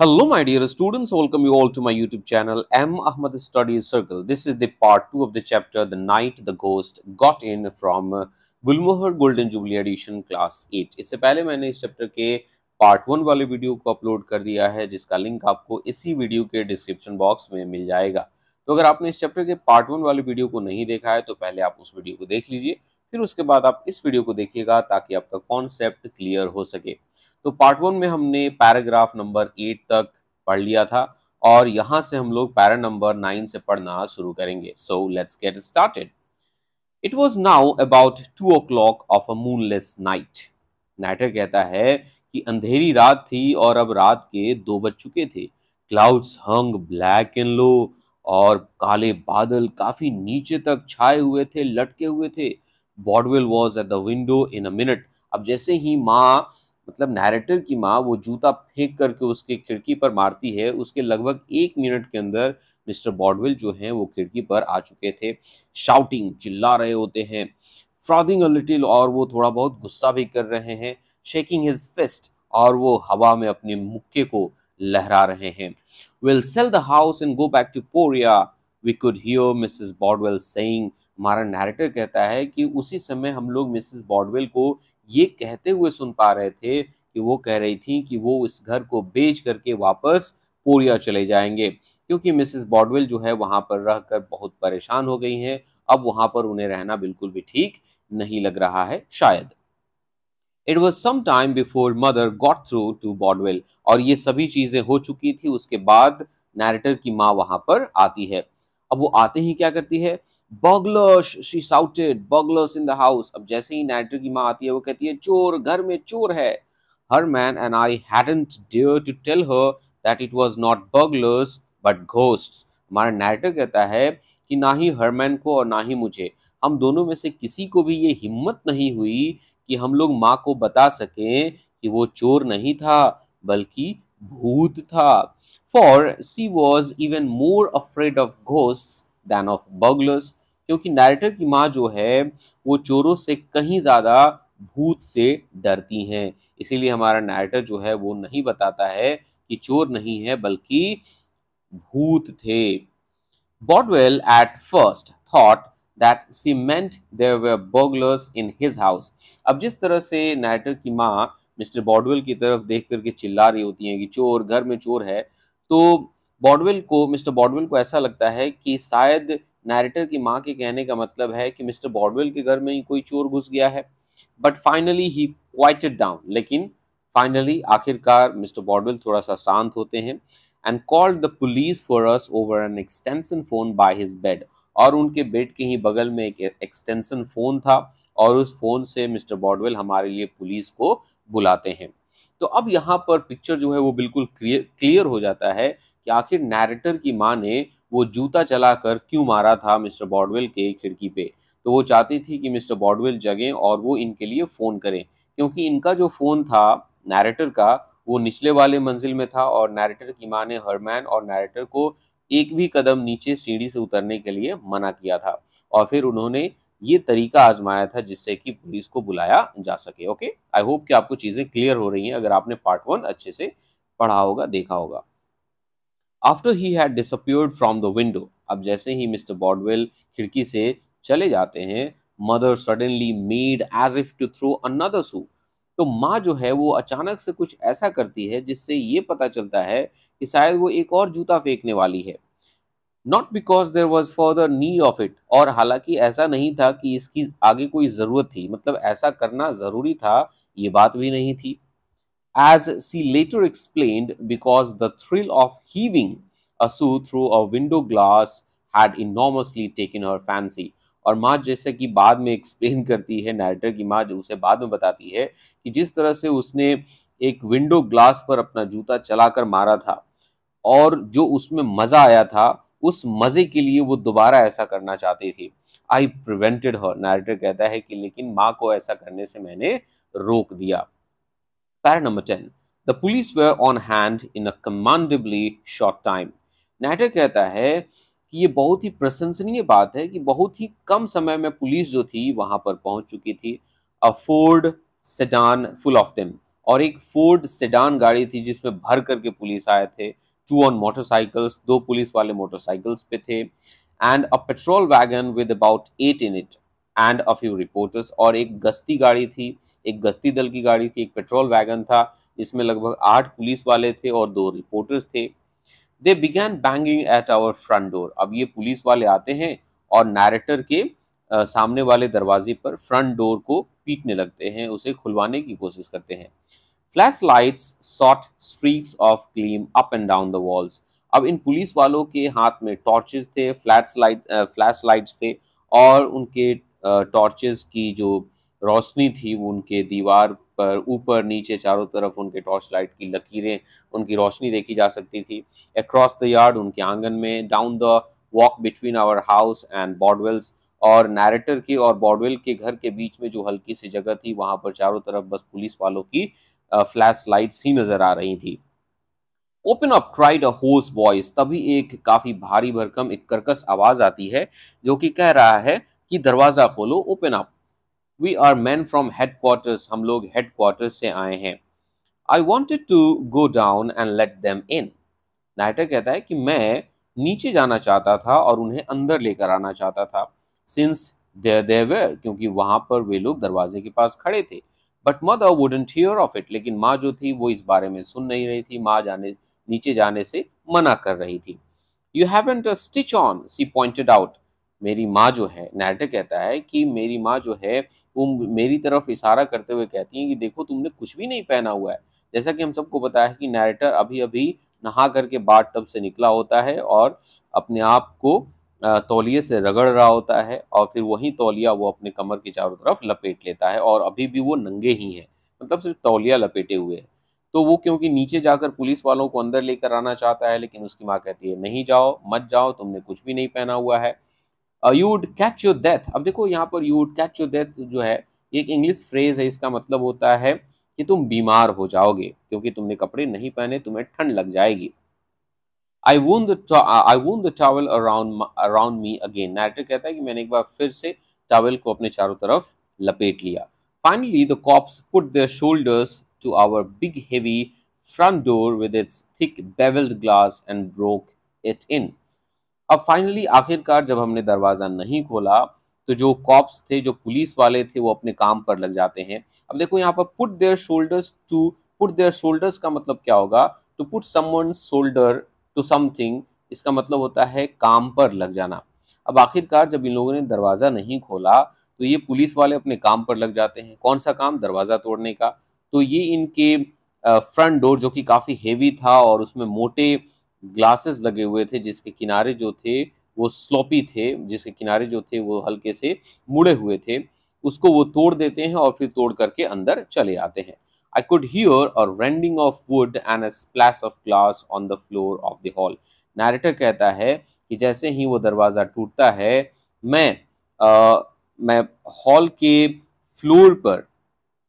Hello my dear students, welcome you all to my YouTube channel M. Ahmad Study Circle. This is the part 2 of the chapter The Night the Ghost Got In from Gulmohar golden jubilee edition class 8. इससे पहले मैंने इस chapter के part 1 वाले video को upload कर दिया है जिसका लिंक आपको इसी वीडियो के डिस्क्रिप्शन बॉक्स में मिल जाएगा तो अगर आपने इस चैप्टर के पार्ट 1 वाले वीडियो को नहीं देखा है तो पहले आप उस वीडियो को देख लीजिए फिर उसके बाद आप इस वीडियो को देखिएगा ताकि आपका कॉन्सेप्ट क्लियर हो सके तो पार्ट वन में हमने पैराग्राफ नंबर एट तक पढ़ लिया था और यहां से हम लोग पैरा नंबर नाइन से पढ़ना शुरू करेंगे so let's get started it was now about two o'clock of a moonless night narrator कहता है कि अंधेरी रात थी और अब रात के दो बज चुके थे clouds hung black and low और काले बादल काफी नीचे तक छाए हुए थे लटके हुए थे Bodwell was at the window in a minute अब जैसे ही माँ मतलब नैरेटर की माँ वो जूता फेंक करके उसके खिड़की पर मारती है उसके लगभग एक मिनट के अंदर मिस्टर बॉडविल जो हैं वो खिड़की पर आ चुके थे शाउटिंग चिल्ला रहे होते हैं फ्रॉदिंग अ लिटिल और वो थोड़ा बहुत गुस्सा भी कर रहे हैं शेकिंग हिज फिस्ट और वो हवा में अपने मुक्के को लहरा रहे हैं will sell the house and go back to Peoria we could hear Mrs Bodwell saying हमारा नैरेटर कहता है कि उसी समय हम लोग मिसिस बॉडवेल को ये कहते हुए सुन पा रहे थे कि वो कह रही थी कि वो इस घर को बेच करके वापस कोरिया चले जाएंगे क्योंकि मिसिस बॉडवेल जो है वहाँ पर रह कर बहुत परेशान हो गई हैं अब वहाँ पर उन्हें रहना बिल्कुल भी ठीक नहीं लग रहा है शायद it was some time before mother got through to Bodwell और ये सभी चीज़ें हो चुकी थी उसके बाद नैरेटर की माँ वहाँ पर आती है अब वो आते ही क्या करती है burglars she shouted burglars in the house अब जैसे ही नाइटर की माँ आती है वो कहती है चोर घर में चोर है her man and I hadn't dare to tell her that it was not burglars but ghost हमारा नाइटर कहता है कि ना ही हर मैन को और ना ही मुझे हम दोनों में से किसी को भी ये हिम्मत नहीं हुई कि हम लोग माँ को बता सकें कि वो चोर नहीं था बल्कि भूत था for she was even more afraid of ghost than of burglars क्योंकि नैरेटर की माँ जो है वो चोरों से कहीं ज़्यादा भूत से डरती हैं इसीलिए हमारा नैरेटर जो है वो नहीं बताता है कि चोर नहीं है बल्कि भूत थे Bodwell at first thought that she there were burglars in his house अब जिस तरह से नाइटर की माँ मिस्टर बॉडवेल की तरफ देख करके चिल्ला रही होती हैं कि चोर घर में चोर है तो बॉडवेल को मिस्टर बॉडवेल को ऐसा लगता है कि शायद नैरेटर की माँ के कहने का मतलब है कि मिस्टर बॉडवेल के घर में ही कोई चोर घुस गया है but finally he quieted down लेकिन फाइनली आखिरकार मिस्टर बॉडवेल थोड़ा सा शांत होते हैं and called the police for us over an extension phone by his bed और उनके बेड के ही बगल में एक एक्सटेंशन फ़ोन था और उस फ़ोन से मिस्टर बॉडवेल हमारे लिए पुलिस को बुलाते हैं तो अब यहाँ पर पिक्चर जो है वो बिल्कुल क्लियर हो जाता है कि आखिर नैरेटर की माँ ने वो जूता चलाकर क्यों मारा था मिस्टर बॉडवेल के खिड़की पे तो वो चाहती थी कि मिस्टर बॉडवेल जगें और वो इनके लिए फ़ोन करें क्योंकि इनका जो फ़ोन था नैरेटर का वो निचले वाले मंजिल में था और नैरेटर की माँ ने हरमैन और नैरेटर को एक भी कदम नीचे सीढ़ी से उतरने के लिए मना किया था और फिर उन्होंने ये तरीका आजमाया था जिससे कि पुलिस को बुलाया जा सके ओके आई होप कि आपको चीज़ें क्लियर हो रही हैं अगर आपने पार्ट वन अच्छे से पढ़ा होगा देखा होगा after he had disappeared from the window अब जैसे ही मिस्टर बॉडवेल खिड़की से चले जाते हैं mother suddenly made as if to throw another shoe तो माँ जो है वो अचानक से कुछ ऐसा करती है जिससे ये पता चलता है कि शायद वो एक और जूता फेंकने वाली है not because there was for the need of it और हालांकि ऐसा नहीं था कि इसकी आगे कोई ज़रूरत थी मतलब ऐसा करना ज़रूरी था ये बात भी नहीं थी as she later explained, because the thrill of heaving a shoe through a window glass had enormously taken her fancy. और माँ जैसे कि बाद में एक्सप्लेन करती है नैरेटर की माँ जो उसे बाद में बताती है कि जिस तरह से उसने एक विंडो ग्लास पर अपना जूता चलाकर मारा था और जो उसमें मज़ा आया था उस मज़े के लिए वो दोबारा ऐसा करना चाहती थी आई प्रिवेंटेड हर नैरेटर कहता है कि लेकिन माँ को ऐसा करने से मैंने रोक दिया Para number 10. The police were on hand in a commandably short time. Narrator कहता है कि ये बहुत ही प्रशंसनीय बात है कि बहुत ही कम समय में पुलिस जो थी वहां पर पहुंच चुकी थी a Ford sedan full of them और एक फोर्ड सेडान गाड़ी थी जिसमें भर करके पुलिस आए थे टू ऑन मोटरसाइकिल्स दो पुलिस वाले मोटरसाइकिल्स पे थे and a patrol wagon with about eight in it and a few reporters और एक गश्ती गाड़ी थी एक गश्ती दल की गाड़ी थी एक पेट्रोल वैगन था जिसमें लगभग आठ पुलिस वाले थे और दो रिपोर्टर्स थे they began banging at our front door अब ये पुलिस वाले आते हैं और नैरेटर के आ, सामने वाले दरवाजे पर फ्रंट डोर को पीटने लगते हैं उसे खुलवाने की कोशिश करते हैं flash lights sought streaks of gleam up and down the walls अब इन पुलिस वालों के हाथ में टॉर्चेस थे फ्लैश लाइट फ्लैश लाइट्स थे और उनके टॉर्चेस की जो रोशनी थी वो उनके दीवार पर ऊपर नीचे चारों तरफ उनके टॉर्च लाइट की लकीरें उनकी रोशनी देखी जा सकती थी अक्रॉस द यार्ड उनके आंगन में down the walk between our house and Bodwells और नैरेटर के और बॉडवेल के घर के बीच में जो हल्की सी जगह थी वहां पर चारों तरफ बस पुलिस वालों की फ्लैश लाइट्स ही नजर आ रही थी ओपन अप क्राइड अ होस वॉइस तभी एक काफी भारी भरकम एक कर्कश आवाज आती है जो कि कह रहा है कि दरवाज़ा खोलो open up we are man from headquarters हम लोग हेड क्वार्टर्स से आए हैं I wanted to go down and let them in narrator कहता है कि मैं नीचे जाना चाहता था और उन्हें अंदर लेकर आना चाहता था सिंस देर देवेर क्योंकि वहाँ पर वे लोग दरवाजे के पास खड़े थे but mother wouldn't hear of it लेकिन माँ जो थी वो इस बारे में सुन नहीं रही थी माँ जाने नीचे जाने से मना कर रही थी you haven't stitch on she pointed out मेरी माँ जो है नैटर कहता है कि मेरी माँ जो है वो मेरी तरफ इशारा करते हुए कहती है कि देखो तुमने कुछ भी नहीं पहना हुआ है जैसा कि हम सबको पता है कि नैरेटर अभी अभी नहा करके बाट टब से निकला होता है और अपने आप को तौलिए से रगड़ रहा होता है और फिर वही तौलिया वो अपने कमर के चारों तरफ लपेट लेता है और अभी भी वो नंगे ही हैं मतलब सिर्फ तौलिया लपेटे हुए हैं तो वो क्योंकि नीचे जाकर पुलिस वालों को अंदर लेकर आना चाहता है लेकिन उसकी माँ कहती है नहीं जाओ मत जाओ तुमने कुछ भी नहीं पहना हुआ है you would catch your death अब देखो यहाँ पर you would catch your death जो है एक इंग्लिश फ्रेज है इसका मतलब होता है कि तुम बीमार हो जाओगे क्योंकि तुमने कपड़े नहीं पहने तुम्हें ठंड लग जाएगी आई wound I wound the towel around around me again narrator कहता है कि मैंने एक बार फिर से टावल को अपने चारों तरफ लपेट लिया finally the cops put the shoulders to our big heavy front door with its thick bevelled glass and broke it in अब फाइनली आखिरकार जब हमने दरवाज़ा नहीं खोला तो जो कॉप्स थे जो पुलिस वाले थे वो अपने काम पर लग जाते हैं अब देखो यहाँ पर put their shoulders to put their shoulders का मतलब क्या होगा to put someone shoulder to something इसका मतलब होता है काम पर लग जाना अब आखिरकार जब इन लोगों ने दरवाज़ा नहीं खोला तो ये पुलिस वाले अपने काम पर लग जाते हैं कौन सा काम दरवाज़ा तोड़ने का तो ये इनके फ्रंट डोर जो कि काफ़ी हेवी था और उसमें मोटे ग्लासेस लगे हुए थे जिसके किनारे जो थे वो स्लोपी थे जिसके किनारे जो थे वो हल्के से मुड़े हुए थे उसको वो तोड़ देते हैं और फिर तोड़ करके अंदर चले आते हैं I could hear a rending of wood and a splash of glass on the floor of the hall narrator कहता है कि जैसे ही वो दरवाज़ा टूटता है मैं आ, मैं हॉल के फ्लोर पर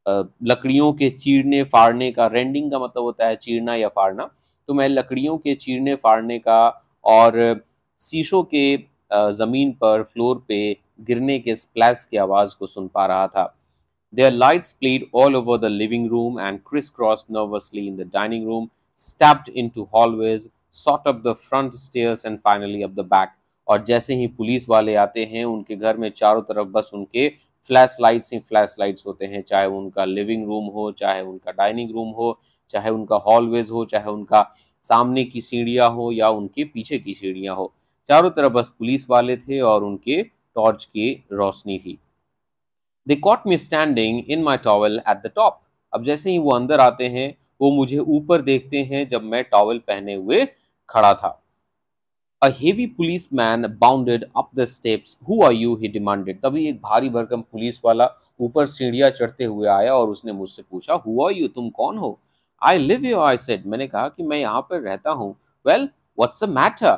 आ, लकड़ियों के चीरने फाड़ने का रेंडिंग का मतलब होता है चीरना या फाड़ना तो मैं लकड़ियों के चीरने फाड़ने का और शीशों के ज़मीन पर फ्लोर पे गिरने के स्प्लैश की आवाज़ को सुन पा रहा था their lights played all over the living room and criss cross nervously in the dining room stabbed into hallways shot up the front stairs and finally up the back और जैसे ही police वाले आते हैं उनके घर में चारों तरफ बस उनके फ्लैश लाइट्स ही फ्लैश लाइट्स होते हैं चाहे उनका लिविंग रूम हो चाहे उनका डाइनिंग रूम हो चाहे उनका हॉलवेज हो चाहे उनका सामने की सीढ़ियाँ हो या उनके पीछे की सीढ़ियाँ हो चारों तरफ बस पुलिस वाले थे और उनके टॉर्च की रोशनी थी they caught me standing in my towel at the top अब जैसे ही वो अंदर आते हैं वो मुझे ऊपर देखते हैं जब मैं टॉवल पहने हुए खड़ा था A heavy policeman bounded up the steps. Who are you? He demanded. तभी एक भारी भरकम पुलिस वाला ऊपर सीढ़ियां चढ़ते हुए आया और उसने मुझसे पूछा Who are you? तुम कौन हो I live here, I said. मैंने कहा कि मैं यहाँ पर रहता हूँ Well, what's the matter?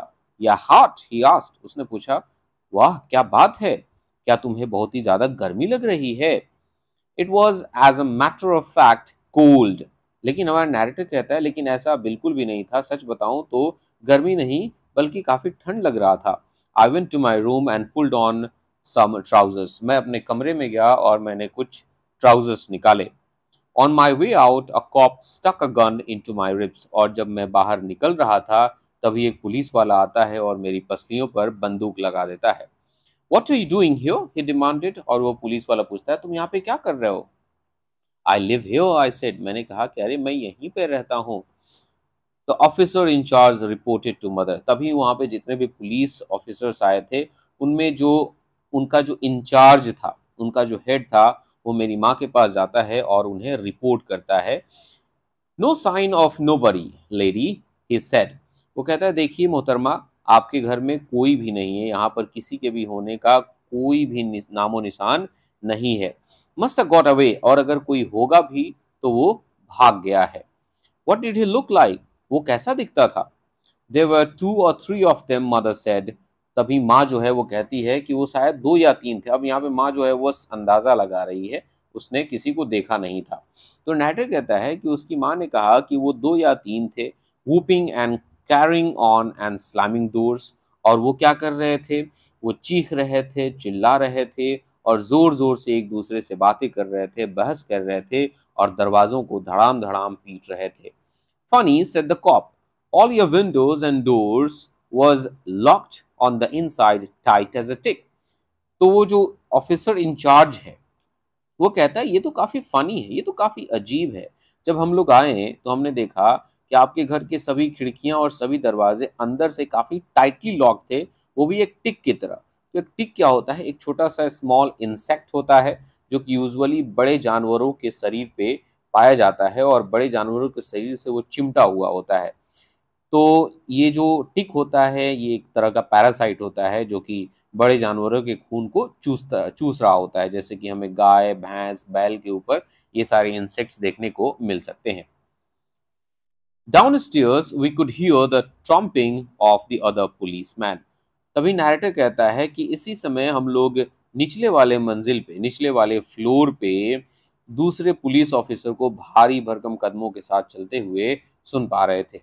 Your heart? He asked. उसने पूछा वाह क्या बात है क्या तुम्हें बहुत ही ज़्यादा गर्मी लग रही है it was as a matter of fact cold लेकिन हमारा नैरेटिव कहता है लेकिन ऐसा बिल्कुल भी नहीं था सच बताऊं तो गर्मी नहीं बल्कि काफ़ी ठंड लग रहा था I went to my room and pulled on some trousers मैं अपने कमरे में गया और मैंने कुछ ट्राउजर्स निकाले on my way out a cop stuck a gun into my ribs और जब मैं बाहर निकल रहा था तभी एक पुलिस वाला आता है और मेरी पसलियों पर बंदूक लगा देता है वॉट यू डूइंग हियो ही डिमांडेड और वो पुलिस वाला पूछता है तुम यहाँ पे क्या कर रहे हो आई लिव हियो आई सेड मैंने कहा कि अरे मैं यहीं पे रहता हूँ तो officer in charge reported to mother तभी वहाँ पे जितने भी पुलिस ऑफिसर्स आए थे उनमें जो उनका जो इंचार्ज था उनका जो हेड था वो मेरी माँ के पास जाता है और उन्हें रिपोर्ट करता है no sign of nobody lady he said वो कहता है देखिए मोहतरमा आपके घर में कोई भी नहीं है यहाँ पर किसी के भी होने का कोई भी नामो निशान नहीं है मस्ट गॉट अवे और अगर कोई होगा भी तो वो भाग गया है what did he look like वो कैसा दिखता था देवर टू और three of them mother said तभी माँ जो है वो कहती है कि वो शायद दो या तीन थे अब यहाँ पे माँ जो है वो अंदाज़ा लगा रही है उसने किसी को देखा नहीं था तो नैटर कहता है कि उसकी माँ ने कहा कि वो दो या तीन थे whooping and carrying on and slamming doors और वो क्या कर रहे थे वो चीख रहे थे चिल्ला रहे थे और ज़ोर ज़ोर से एक दूसरे से बातें कर रहे थे बहस कर रहे थे और दरवाज़ों को धड़ाम धड़ाम पीट रहे थे Funny, said the cop. All your windows and doors was locked on the inside tight as a tick. तो वो जो ऑफिसर इंचार्ज है वो कहता है ये तो काफ़ी फ़नी है ये तो काफ़ी अजीब है जब हम लोग आए तो हमने देखा कि आपके घर के सभी खिड़कियां और सभी दरवाजे अंदर से काफ़ी टाइटली लॉक थे वो भी एक टिक की तरह तो एक टिक क्या होता है एक छोटा सा स्मॉल इंसेक्ट होता है जो कि यूजुअली बड़े जानवरों के शरीर पे पाया जाता है और बड़े जानवरों के शरीर से वो चिमटा हुआ होता है तो ये जो टिक होता है ये एक तरह का पैरासाइट होता है जो कि बड़े जानवरों के खून को चूसता चूस रहा होता है जैसे कि हमें गाय भैंस बैल के ऊपर ये सारे इंसेक्ट्स देखने को मिल सकते हैं downstairs we could hear the tramping of the other police man तभी नैरेटर कहता है कि इसी समय हम लोग निचले वाले मंजिल पे निचले वाले फ्लोर पे दूसरे पुलिस ऑफिसर को भारी भरकम कदमों के साथ चलते हुए सुन पा रहे थे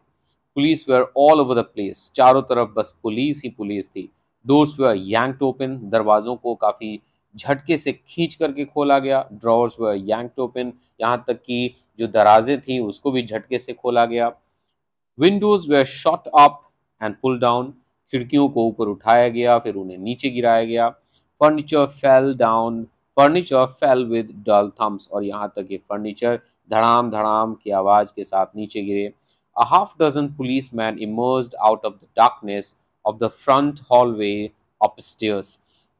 police were all over the place चारों तरफ बस पुलिस ही पुलिस थी डोर्स वेयर यंग टोपन दरवाजों को काफ़ी झटके से खींच करके खोला गया ड्रॉर्स वेयर यंग टोपन यहाँ तक कि जो दराजे थी उसको भी झटके से खोला गया windows were shot up and pull down खिड़कियों को ऊपर उठाया गया फिर उन्हें नीचे गिराया गया furniture fell down furniture fell with dull thumps और यहाँ तक ये फर्नीचर धड़ाम धड़ाम की आवाज़ के साथ नीचे गिरे a half dozen police man emerge out of the darkness of the front hallway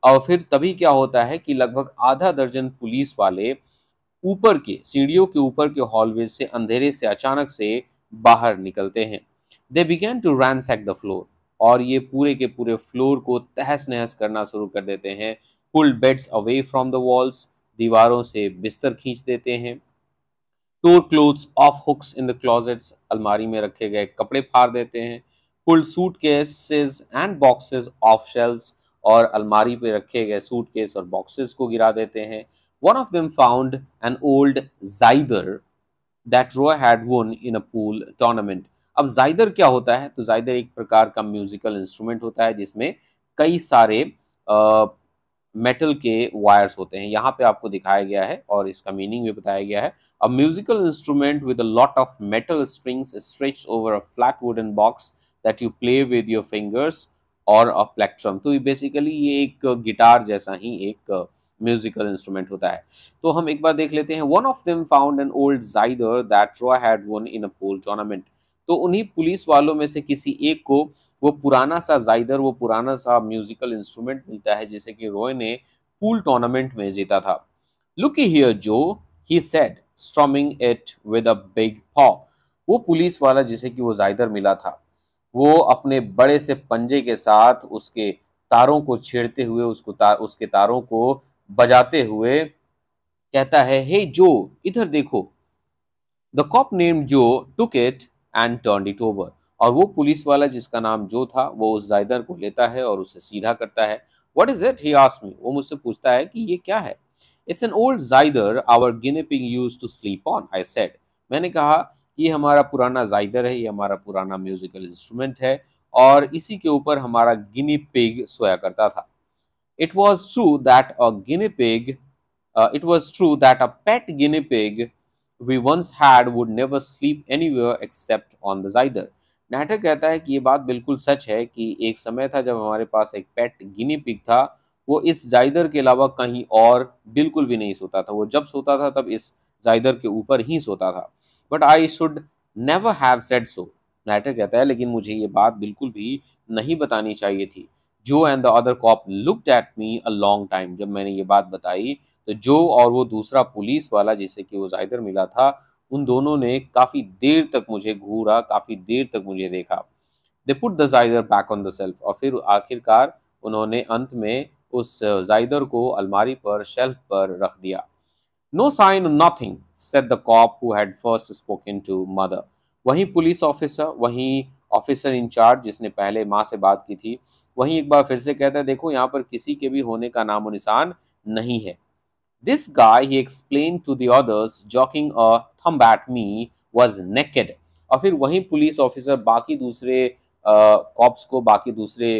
और फिर तभी क्या होता है कि लगभग आधा दर्जन पुलिस वाले ऊपर के सीढ़ियों के ऊपर के हॉलवे से अंधेरे से अचानक से बाहर निकलते हैं they began to sack the floor और ये पूरे के पूरे फ्लोर को तहस नहस करना शुरू कर देते हैं pull beds away from the walls दीवारों से बिस्तर खींच देते हैं tore clothes off hooks in the closets अलमारी में रखे गए कपड़े फाड़ देते हैं pull suitcases and boxes off shelves और अलमारी पे रखे गए सूट केस और बॉक्सेस को गिरा देते हैं one of them found an old zither that Roy had won in a pool tournament अब जाइदर क्या होता है तो जाइदर एक प्रकार का म्यूजिकल इंस्ट्रूमेंट होता है जिसमें कई सारे आ, मेटल के वायर्स होते हैं यहाँ पे आपको दिखाया गया है और इसका मीनिंग भी बताया गया है a musical instrument with a lot of metal strings stretch over a flat wooden box that you play with your fingers और अ प्लेक्ट्रम तो बेसिकली ये एक गिटार जैसा ही एक म्यूजिकल इंस्ट्रूमेंट होता है तो हम एक बार देख लेते हैं one of them found an old zither that Roy had won in a pool tournament तो उन्हीं पुलिस वालों में से किसी एक को वो पुराना सा जाइदर वो पुराना सा म्यूजिकल इंस्ट्रूमेंट मिलता है जैसे कि रॉय ने पूल टूर्नामेंट में जीता था look here Joe he said strumming it with a big paw वो पुलिस वाला जिसे कि वो जाइदर मिला था वो अपने बड़े से पंजे के साथ उसके तारों को छेड़ते हुए उसको तार उसके तारों को बजाते हुए कहता है हे hey जो इधर देखो the cop name Joe took it and turn it over और वो पुलिस वाला जिसका नाम जो था वो उस जायदर को लेता है और उसे सीधा करता है what is it he ask me वो मुझसे पूछता है कि ये क्या है it's an old zither our guinea pig used to sleep on I said मैंने कहा ये हमारा पुराना जायदर है ये हमारा पुराना म्यूजिकल इंस्ट्रूमेंट है और इसी के ऊपर हमारा गिनी पिग सोया करता था it was true that a guinea pig it was true that a pet guinea pig we once had would never sleep anywhere except on the zither नाटक कहता है कि ये बात बिल्कुल सच है कि एक समय था जब हमारे पास एक पेट गिनी पिग था वो इस जाइदर के अलावा कहीं और बिल्कुल भी नहीं सोता था वो जब सोता था तब इस जायदर के ऊपर ही सोता था but I should never have said so narrator कहता है लेकिन मुझे ये बात बिल्कुल भी नहीं बतानी चाहिए थी Joe and the other cop looked at me a long time जब मैंने ये बात बताई तो जो और वो दूसरा पुलिस वाला जिसे कि वो जायदर मिला था उन दोनों ने काफ़ी देर तक मुझे घूरा काफ़ी देर तक मुझे देखा they put the zither back on the shelf और फिर आखिरकार उन्होंने अंत में उस जायदर को अलमारी पर शेल्फ पर रख दिया no sign nothing set the cop who had first spoken to mother वहीं पुलिस ऑफिसर वहीं ऑफिसर इंचार्ज जिसने पहले माँ से बात की थी वहीं एक बार फिर से कहता है देखो यहाँ पर किसी के भी होने का नामो निशान नहीं है This guy, he explained to the others, joking a thumb at me, was naked. और फिर वही पुलिस ऑफिसर बाकी दूसरे कॉप्स को बाकी दूसरे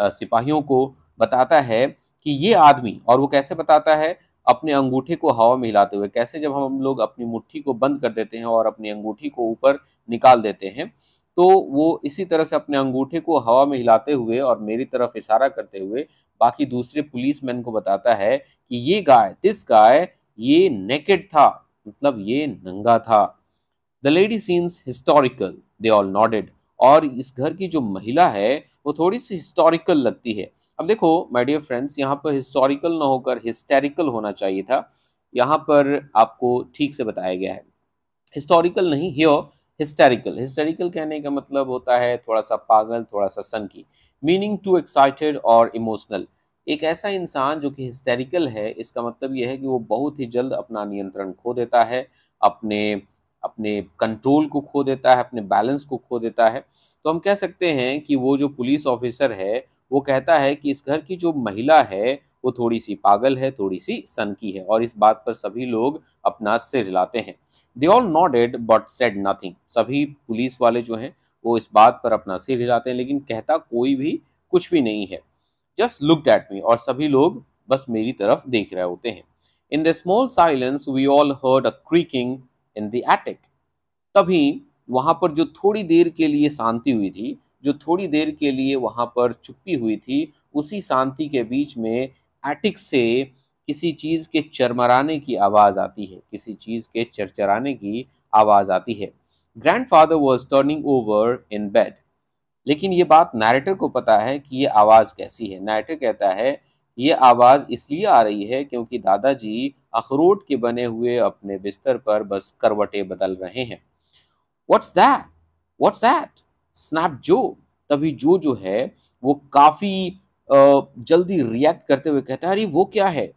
आ, सिपाहियों को बताता है कि ये आदमी और वो कैसे बताता है अपने अंगूठे को हवा में हिलाते हुए कैसे जब हम लोग अपनी मुट्ठी को बंद कर देते हैं और अपनी अंगूठी को ऊपर निकाल देते हैं तो वो इसी तरह से अपने अंगूठे को हवा में हिलाते हुए और मेरी तरफ इशारा करते हुए बाकी दूसरे पुलिस मैन को बताता है कि ये गाय दिस गाय ये नेकेड था मतलब ये नंगा था the lady seems historical they all nodded और इस घर की जो महिला है वो थोड़ी सी हिस्टोरिकल लगती है अब देखो माय डियर फ्रेंड्स यहाँ पर हिस्टोरिकल ना होकर हिस्टेरिकल होना चाहिए था यहाँ पर आपको ठीक से बताया गया है हिस्टोरिकल नहीं हियर हिस्टेरिकल हिस्टेरिकल कहने का मतलब होता है थोड़ा सा पागल थोड़ा सा सनकी मीनिंग टू एक्साइटेड और इमोशनल एक ऐसा इंसान जो कि हिस्टेरिकल है इसका मतलब यह है कि वो बहुत ही जल्द अपना नियंत्रण खो देता है अपने अपने कंट्रोल को खो देता है अपने बैलेंस को खो देता है तो हम कह सकते हैं कि वो जो पुलिस ऑफिसर है वो कहता है कि इस घर की जो महिला है वो थोड़ी सी पागल है थोड़ी सी सनकी है और इस बात पर सभी लोग अपना सिर हिलाते हैं they all nodded but said nothing सभी पुलिस वाले जो हैं वो इस बात पर अपना सिर हिलाते हैं लेकिन कहता कोई भी कुछ भी नहीं है जस्ट लुक डैट मी और सभी लोग बस मेरी तरफ देख रहे होते हैं in the small silence we all heard a creaking in the attic तभी वहाँ पर जो थोड़ी देर के लिए शांति हुई थी जो थोड़ी देर के लिए वहाँ पर चुप्पी हुई थी उसी शांति के बीच में एटिक से किसी चीज़ के चरमराने की आवाज़ आती है किसी चीज़ के चरचराने की आवाज़ आती है grandfather was turning over in bed लेकिन ये बात नरेटर को पता है कि ये आवाज़ कैसी है नरेटर कहता है ये आवाज़ इसलिए आ रही है क्योंकि दादाजी अखरोट के बने हुए अपने बिस्तर पर बस करवटे बदल रहे हैं what's that what's that snap Joe तभी जो जो है वो काफ़ी जल्दी रिएक्ट करते हुए कहता है अरे वो क्या है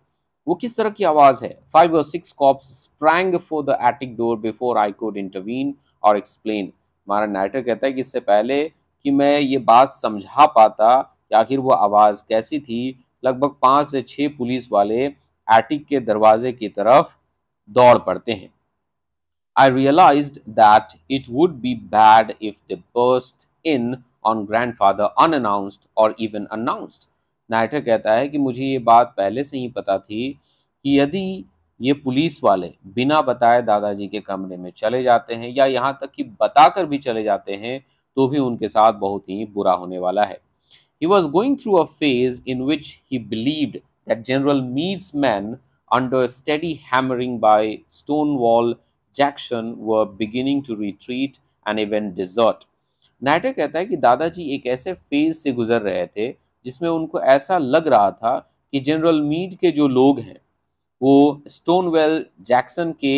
वो किस तरह की आवाज़ है फाइव और six cops sprang for the attic door before I could intervene और एक्सप्लेन हमारा नाइटर कहता है कि इससे पहले कि मैं ये बात समझा पाता कि आखिर वो आवाज़ कैसी थी लगभग पांच से छह पुलिस वाले एटिक के दरवाजे की तरफ दौड़ पड़ते हैं I realise that it would be bad if they burst in on grandfather unannounced और इवन अनाउंस्ड नाइटर कहता है कि मुझे ये बात पहले से ही पता थी कि यदि ये पुलिस वाले बिना बताए दादाजी के कमरे में चले जाते हैं या यहाँ तक कि बताकर भी चले जाते हैं तो भी उनके साथ बहुत ही बुरा होने वाला है he was going through a phase in which he believed that General Meade's men steady hammering by Stonewall Jackson were beginning to retreat and even desert narrator कहता है कि दादाजी एक ऐसे फेज से गुजर रहे थे जिसमें उनको ऐसा लग रहा था कि जनरल मीड के जो लोग हैं वो स्टोनवेल जैक्सन के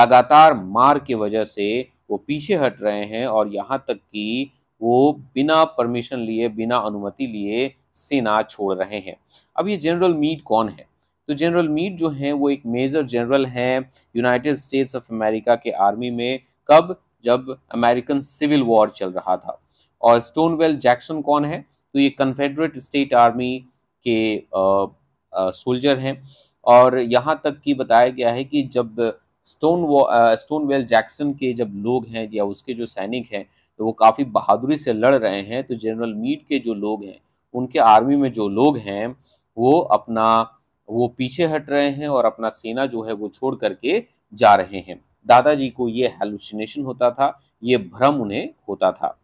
लगातार मार के वजह से वो पीछे हट रहे हैं और यहाँ तक कि वो बिना परमिशन लिए बिना अनुमति लिए सेना छोड़ रहे हैं अब ये जनरल मीड कौन है तो जनरल मीड जो हैं वो एक मेजर जनरल हैं यूनाइटेड स्टेट्स ऑफ अमेरिका के आर्मी में कब जब अमेरिकन सिविल वॉर चल रहा था और स्टोनवेल जैक्सन कौन है तो ये कन्फेडरेट स्टेट आर्मी के सोल्जर हैं और यहाँ तक कि बताया गया है कि जब स्टोन स्टोनवेल जैक्सन के जब लोग हैं या उसके जो सैनिक हैं तो वो काफ़ी बहादुरी से लड़ रहे हैं तो जनरल मीड के जो लोग हैं उनके आर्मी में जो लोग हैं वो अपना वो पीछे हट रहे हैं और अपना सेना जो है वो छोड़ करके जा रहे हैं दादाजी को यह हेलुसिनेशन होता था यह भ्रम उन्हें होता था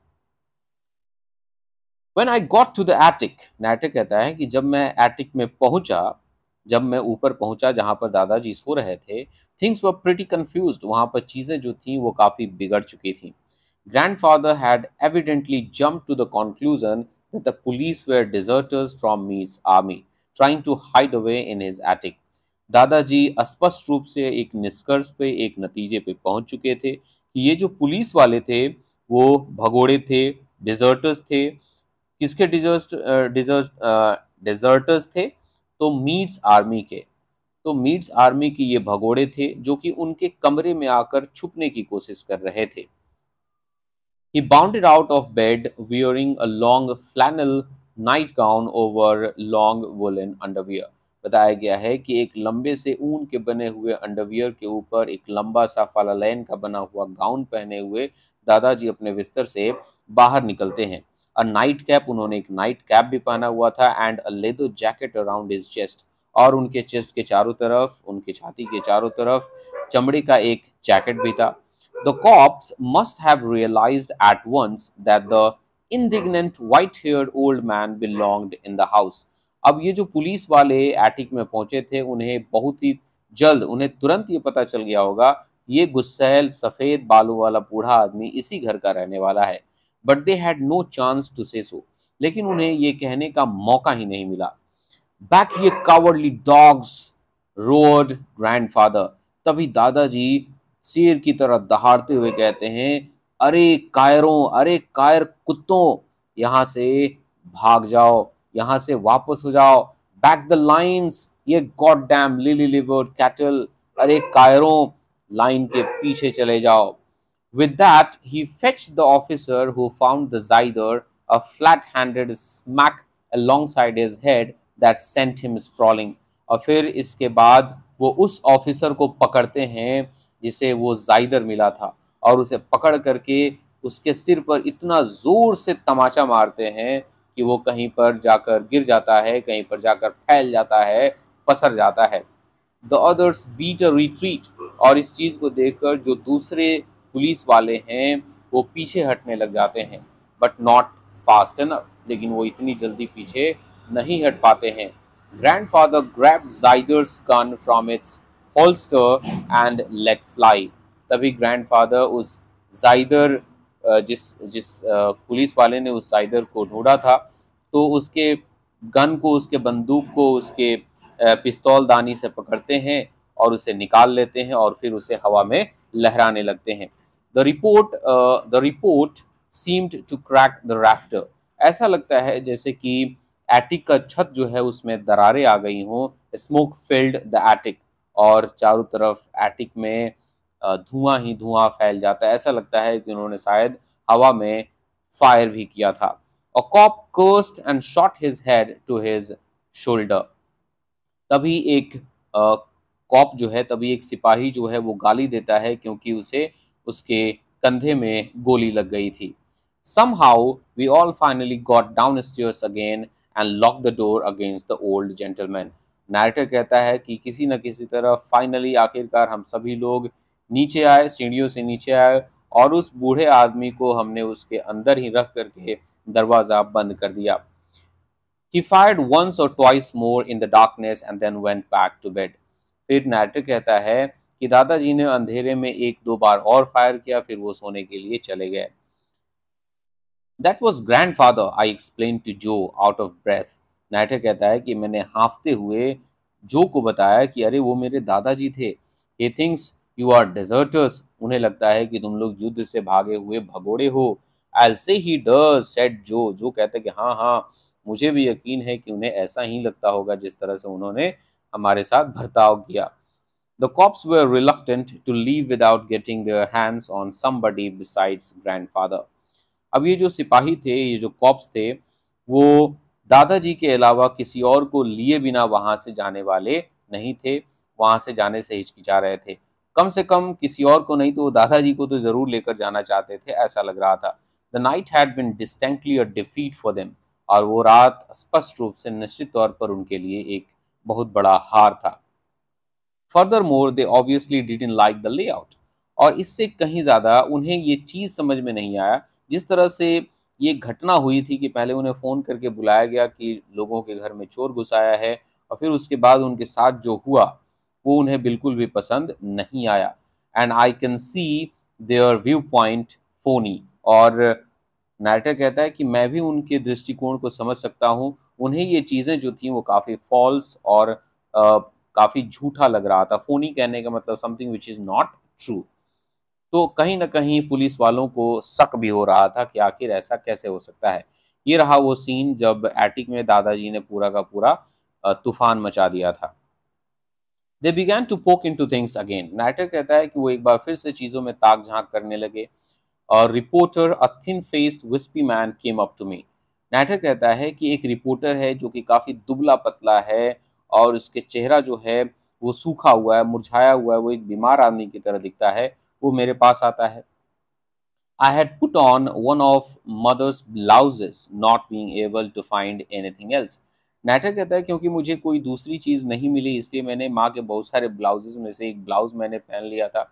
when I got to the attic narrator कहता है कि जब मैं एटिक में पहुंचा जब मैं ऊपर पहुंचा जहां पर दादाजी सो रहे थे थिंग्स वर प्रिटी कंफ्यूज वहां पर चीजें जो थी वो काफी बिगड़ चुकी थी grandfather had evidently jumped to the conclusion the police were deserters from Meade's army trying to hide away in his attic दादाजी स्पष्ट रूप से एक निष्कर्ष पे एक नतीजे पे पहुंच चुके थे कि ये जो पुलिस वाले थे वो भगोड़े थे डिजर्टर्स थे किसके डिजर्ट डिजर्ट डिजर्टर्स थे तो मीट्स आर्मी के तो मीट्स आर्मी की ये भगोड़े थे जो कि उनके कमरे में आकर छुपने की कोशिश कर रहे थे He bounded out of bed wearing a long flannel nightgown over long woolen underwear. बताया गया है कि एक लंबे से ऊन के बने हुए अंडरवियर के ऊपर एक लंबा सा फालालैन का बना हुआ गाउन पहने हुए दादाजी अपने बिस्तर से बाहर निकलते हैं अ नाइट कैप उन्होंने एक नाइट कैप भी पहना हुआ था and a leather jacket around his chest और उनके चेस्ट के चारों तरफ उनके छाती के चारों तरफ चमड़े का एक जैकेट भी था the cops must have realised at once that the indignant white haired old man belonged in the house अब ये जो पुलिस वाले एटिक में पहुंचे थे उन्हें बहुत ही जल्द उन्हें तुरंत ये पता चल गया होगा ये गुस्सेल सफ़ेद बालू वाला बूढ़ा आदमी इसी घर का रहने वाला है but they had no chance to say so लेकिन उन्हें ये कहने का मौका ही नहीं मिला बैक ये कावर्डली डॉग्स रोड ग्रैंडफादर तभी दादाजी शेर की तरह दहाड़ते हुए कहते हैं अरे कायरों अरे कायर कुत्तों यहां से भाग जाओ यहां से वापस हो जाओ back the lines ye goddamn lily liver cattle अरे कायरों लाइन के पीछे चले जाओ with that he fetched the officer who found the zither a flat handed smack alongside his head that sent him sprawling और फिर इसके बाद वो उस ऑफिसर को पकड़ते हैं जिसे वो जाइदर मिला था और उसे पकड़ करके उसके सिर पर इतना ज़ोर से तमाचा मारते हैं कि वो कहीं पर जाकर गिर जाता है कहीं पर जाकर फैल जाता है पसर जाता है the others beat a retreat और इस चीज़ को देखकर जो दूसरे पुलिस वाले हैं वो पीछे हटने लग जाते हैं बट नॉट फास्ट एनफ लेकिन वो इतनी जल्दी पीछे नहीं हट पाते हैं grandfather grab Zeither's gun from its holster and let fly तभी ग्रैंड फादर उस जाइदर जिस जिस पुलिस वाले ने उस साइडर को ढूंढा था तो उसके गन को उसके बंदूक को उसके पिस्तौल दानी से पकड़ते हैं और उसे निकाल लेते हैं और फिर उसे हवा में लहराने लगते हैं the report the report seemed to crack the rafter ऐसा लगता है जैसे कि एटिक का छत जो है उसमें दरारें आ गई हों स्मोक फिल्ड द एटिक और चारों तरफ एटिक में धुआं ही धुआं फैल जाता है ऐसा लगता है कि उन्होंने शायद हवा में फायर भी किया था cop cursed and shot his head to his shoulder तभी एक कॉप जो है तभी एक सिपाही जो है वो गाली देता है क्योंकि उसे उसके कंधे में गोली लग गई थी somehow we all finally got downstairs again and lock the door against the old gentleman narrator कहता है कि किसी न किसी तरह फाइनली आखिरकार हम सभी लोग नीचे आए सीढ़ियों से नीचे आए और उस बूढ़े आदमी को हमने उसके अंदर ही रख करके दरवाज़ा बंद कर दिया ही फायर्ड वंस और twice more in the darkness and then went back to bed फिर नाइटर कहता है कि दादाजी ने अंधेरे में एक दो बार और फायर किया फिर वो सोने के लिए चले गए that was grandfather I explain to Joe out of breath narrator कहता है कि मैंने हाँफते हुए जो को बताया कि अरे वो मेरे दादाजी थे he thinks you are deserters उन्हें लगता है कि तुम लोग युद्ध से भागे हुए भगोड़े हो एल से ही डर सेट जो जो कहते हैं कि हाँ हाँ मुझे भी यकीन है कि उन्हें ऐसा ही लगता होगा जिस तरह से उन्होंने हमारे साथ बर्ताव किया the cops were reluctant to leave without getting their hands on somebody besides grandfather अब ये जो सिपाही थे ये जो कॉप्स थे वो दादाजी के अलावा किसी और को लिए बिना वहाँ से जाने वाले नहीं थे वहाँ से जाने से हिचकिचा रहे थे कम से कम किसी और को नहीं तो दादाजी को तो जरूर लेकर जाना चाहते थे ऐसा लग रहा था the night had been distantly a defeat for them और वो रात स्पष्ट रूप से निश्चित तौर पर उनके लिए एक बहुत बड़ा हार था furthermore they obviously did in like the out और इससे कहीं ज़्यादा उन्हें ये चीज़ समझ में नहीं आया जिस तरह से ये घटना हुई थी कि पहले उन्हें फ़ोन करके बुलाया गया कि लोगों के घर में चोर घुसाया है और फिर उसके बाद उनके साथ जो हुआ वो उन्हें बिल्कुल भी पसंद नहीं आया and I can see their viewpoint phony और नाइटर कहता है कि मैं भी उनके दृष्टिकोण को समझ सकता हूँ उन्हें ये चीज़ें जो थी वो काफ़ी फॉल्स और काफ़ी झूठा लग रहा था फोनी कहने का मतलब something which is not true तो कहीं ना कहीं पुलिस वालों को शक भी हो रहा था कि आखिर ऐसा कैसे हो सकता है ये रहा वो सीन जब एटिक में दादाजी ने पूरा का पूरा तूफान मचा दिया था दे began to poke into things again narrator कहता है कि वो एक बार फिर से चीज़ों में ताक झांक करने लगे और reporter a thin faced wispy man came up to me narrator कहता है कि एक रिपोर्टर है जो कि काफ़ी दुबला पतला है और उसके चेहरा जो है वो सूखा हुआ है मुरझाया हुआ है वो एक बीमार आदमी की तरह दिखता है वो मेरे पास आता है I had put on one of mother's blouses not being able to find anything else narrator कहता है क्योंकि मुझे कोई दूसरी चीज़ नहीं मिली इसलिए मैंने माँ के बहुत सारे ब्लाउजेज में से एक ब्लाउज मैंने पहन लिया था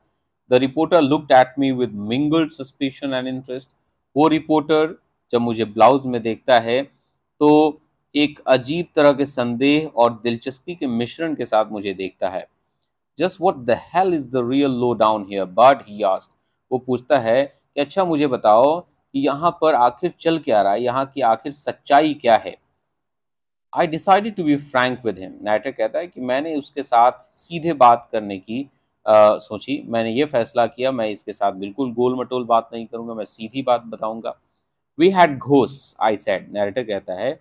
the reporter looked at me with mingled suspicion and interest वो रिपोर्टर जब मुझे ब्लाउज में देखता है तो एक अजीब तरह के संदेह और दिलचस्पी के मिश्रण के साथ मुझे देखता है just what the hell is the real lowdown here but he asked वो पूछता है कि अच्छा मुझे बताओ कि यहाँ पर आखिर चल क्या रहा है यहाँ की आखिर सच्चाई क्या है I decided to be frank with him narrator कहता है कि मैंने उसके साथ सीधे बात करने की आ, सोची मैंने ये फैसला किया मैं इसके साथ बिल्कुल गोल मटोल बात नहीं करूँगा मैं सीधी बात बताऊंगा we had ghost I said narrator कहता है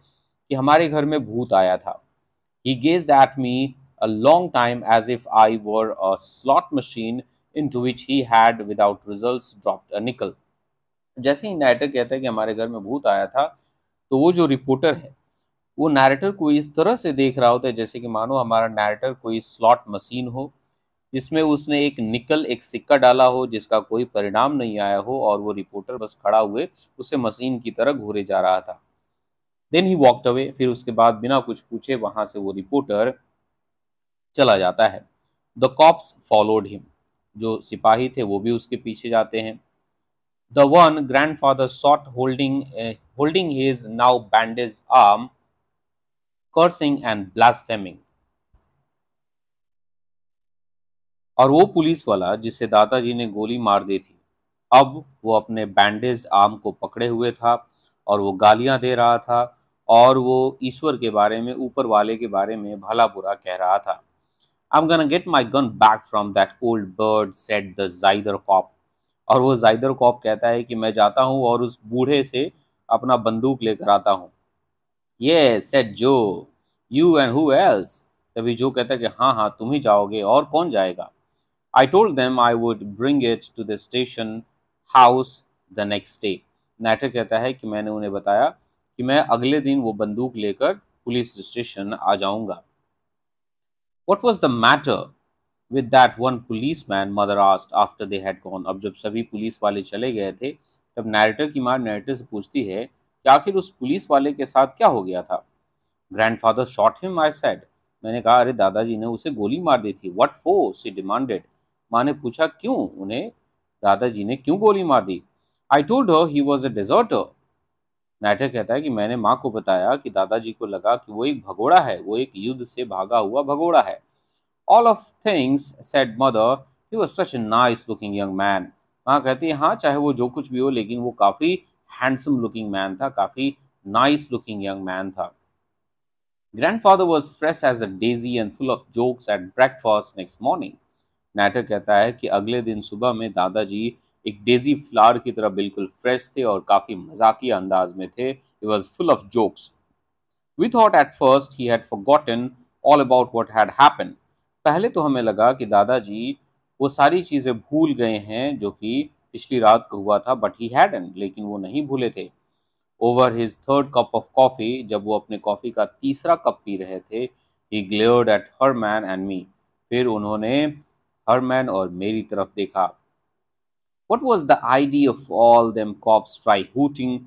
कि हमारे घर में भूत आया था he gaze at me a long time as if I were a slot machine into which he had without result dropped a nickel जैसे ही नाइटर कहता है कि हमारे घर में भूत आया था तो वो जो रिपोर्टर है वो नैरेटर को इस तरह से देख रहा होता है जैसे कि मानो हमारा नैरेटर कोई स्लॉट मशीन हो जिसमें उसने एक निकल एक सिक्का डाला हो जिसका कोई परिणाम नहीं आया हो और वो रिपोर्टर बस खड़ा हुए उसे मशीन की तरह घूरे जा रहा था देन ही वॉकड अवे फिर उसके बाद बिना कुछ पूछे वहां से वो रिपोर्टर चला जाता है द कॉप्स फॉलोड हिम जो सिपाही थे वो भी उसके पीछे जाते हैं the one grandfather shot holding holding his now bandaged arm cursing and blaspheming. और वो पुलिस वाला जिसे दादाजी ने गोली मार दी थी अब वो अपने बैंडेज आर्म को पकड़े हुए था और वो गालियां दे रहा था और वो ईश्वर के बारे में ऊपर वाले के बारे में भला बुरा कह रहा था I am gonna get my gun back from that old bird said the Zeither cop और वो जाइदर कॉप कहता है कि मैं जाता हूँ और उस बूढ़े से अपना बंदूक लेकर आता हूँ ये सेट जो यू एंड हु एल्स तभी जो कहता है कि हाँ हाँ तुम ही जाओगे और कौन जाएगा I told them I would bring it to the station house the next day narrator कहता है कि मैंने उन्हें बताया कि मैं अगले दिन वो बंदूक लेकर पुलिस स्टेशन आ जाऊंगा what was the matter with that one policeman mother asked after they had gone अब जब सभी पुलिस वाले चले गए थे तब नायरेटर की माँ नायरेटर से पूछती है कि आखिर उस पुलिस वाले के साथ क्या हो गया था grandfather shot him I said मैंने कहा अरे दादाजी ने उसे गोली मार दी थी व्हाट फो सी डिमांडेड माँ ने पूछा क्यों उन्हें दादाजी ने क्यों गोली मार दी I told he was a deserter narrator कहता है कि मैंने माँ को बताया कि दादाजी को लगा कि वो एक भगोड़ा है वो एक युद्ध से भागा हुआ भगोड़ा है all of things said mother he was such nice looking young man माँ कहती है हाँ चाहे वो जो कुछ भी हो लेकिन वो काफ़ी हैंडसम लुकिंग मैन था काफ़ी नाइस लुकिंग यंग मैन था grandfather was fresh as a daisy and full of jokes at breakfast next morning narrator कहता है कि अगले दिन सुबह में दादाजी एक डेजी फ्लावर की तरह बिल्कुल फ्रेश थे और काफ़ी मजाकिया अंदाज में थे he was full of jokes we thought at first he had forgotten all about what had happen पहले तो हमें लगा कि दादाजी वो सारी चीज़ें भूल गए हैं जो कि पिछली रात को हुआ था बट ही हैडन लेकिन वो नहीं भूले थे over his third cup of coffee जब वो अपने कॉफ़ी का तीसरा कप पी रहे थे he glared at her man and me फिर उन्होंने हर मैन और मेरी तरफ देखा what was the idea of all them cops tarryhooting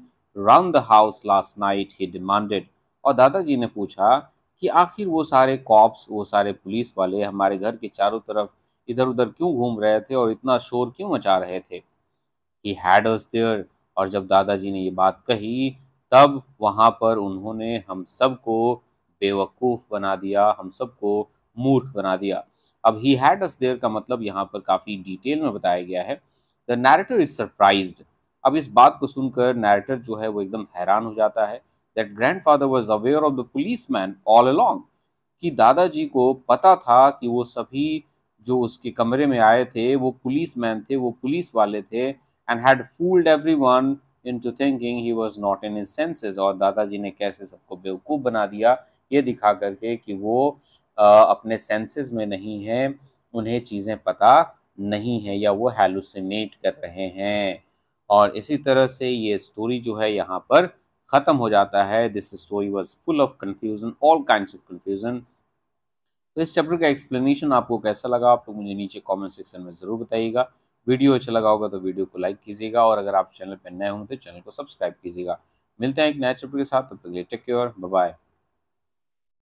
round the house last night he demanded और दादाजी ने पूछा कि आखिर वो सारे कॉप्स वो सारे पुलिस वाले हमारे घर के चारों तरफ इधर उधर क्यों घूम रहे थे और इतना शोर क्यों मचा रहे थे ही हैड अस देयर और जब दादाजी ने ये बात कही तब वहाँ पर उन्होंने हम सबको बेवकूफ़ बना दिया हम सबको मूर्ख बना दिया अब ही हैड अस देयर का मतलब यहाँ पर काफ़ी डिटेल में बताया गया है द नैरेटर इज सरप्राइज अब इस बात को सुनकर नैरेटर जो है वो एकदम हैरान हो जाता है that grandfather was aware of the policeman all along कि दादाजी को पता था कि वो सभी जो उसके कमरे में आए थे वो पुलिस मैन थे वो पुलिस वाले थे and had fooled everyone into thinking he was not in his senses और दादाजी ने कैसे सबको बेवकूफ़ बना दिया ये दिखा करके कि वो आ, अपने सेंसेस में नहीं है उन्हें चीज़ें पता नहीं है या वो हेलुसिनेट कर रहे हैं और इसी तरह से ये स्टोरी जो है यहाँ पर ख़त्म हो जाता है this story was full of confusion all kind of confusion तो इस चैप्टर का एक्सप्लेनेशन आपको कैसा लगा आप लोग तो मुझे नीचे कमेंट सेक्शन में ज़रूर बताइएगा वीडियो अच्छा लगा होगा तो वीडियो को लाइक कीजिएगा और अगर आप चैनल पर नए हों तो चैनल को सब्सक्राइब कीजिएगा मिलते हैं एक नए चैप्टर के साथ तब तक लिए टेक केयर बाय